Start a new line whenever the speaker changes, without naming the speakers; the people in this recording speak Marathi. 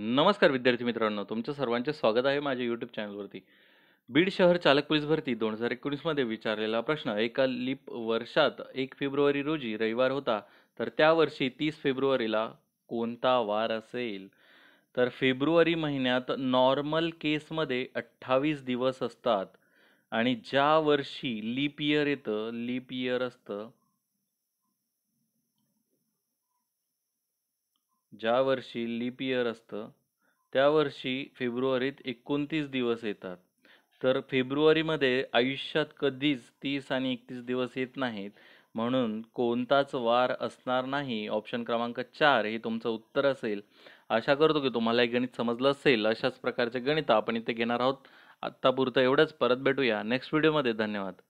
नमस्कार विद्यार्थी मित्रांनो तुमचं सर्वांचे स्वागत आहे माझ्या यूट्यूब चॅनलवरती बीड शहर चालक पोलीस भरती दोन हजार एकोणीसमध्ये विचारलेला प्रश्न एका लिप वर्षात एक फेब्रुवारी रोजी रविवार होता तर त्या वर्षी तीस फेब्रुवारीला कोणता वार असेल तर फेब्रुवारी महिन्यात नॉर्मल केसमध्ये अठ्ठावीस दिवस असतात आणि ज्या वर्षी लीप इयर येतं लीप इयर असतं ज्या वर्षी लीप इयर असतं त्या वर्षी फेब्रुवारीत एकोणतीस दिवस येतात तर फेब्रुवारीमध्ये आयुष्यात कधीच तीस आणि एकतीस दिवस येत नाहीत म्हणून कोणताच वार असणार नाही ऑप्शन क्रमांक चार हे तुमचं उत्तर असेल आशा करतो की तुम्हाला हे गणित समजलं असेल अशाच प्रकारचे गणित आपण इथे घेणार आहोत आत्तापुरतं एवढंच परत भेटूया नेक्स्ट व्हिडिओमध्ये धन्यवाद